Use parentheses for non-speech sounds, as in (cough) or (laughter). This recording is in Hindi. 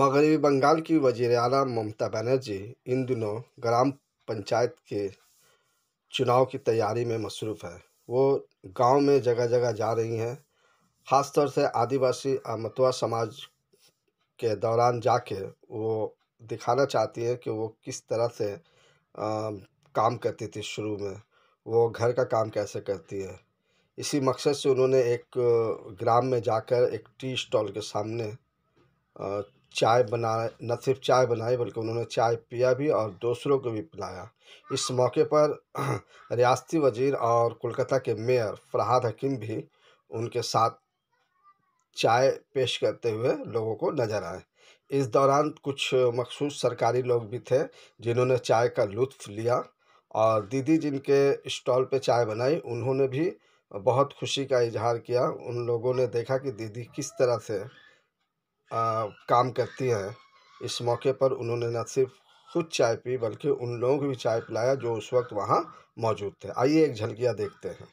मगरबी बंगाल की वजीर अला ममता बनर्जी इन दिनों ग्राम पंचायत के चुनाव की तैयारी में मसरूफ़ है वो गांव में जगह जगह जा रही हैं ख़ास तौर से आदिवासी और समाज के दौरान जाके वो दिखाना चाहती है कि वो किस तरह से काम करती थी शुरू में वो घर का काम कैसे करती है इसी मकसद से उन्होंने एक ग्राम में जाकर एक टी स्टॉल के सामने चाय बना न सिर्फ चाय बनाई बल्कि उन्होंने चाय पिया भी और दूसरों को भी पिलाया इस मौके पर (clears throat) रियाती वज़ीर और कोलकाता के मेयर फरहाद हकीम भी उनके साथ चाय पेश करते हुए लोगों को नजर आए इस दौरान कुछ मखसूस सरकारी लोग भी थे जिन्होंने चाय का लुत्फ़ लिया और दीदी जिनके स्टॉल पे चाय बनाई उन्होंने भी बहुत खुशी का इजहार किया उन लोगों ने देखा कि दीदी किस तरह से काम करती हैं इस मौके पर उन्होंने न सिर्फ खुद चाय पी बल्कि उन लोगों को भी चाय पिलाया जो उस वक्त वहाँ मौजूद थे आइए एक झलकिया देखते हैं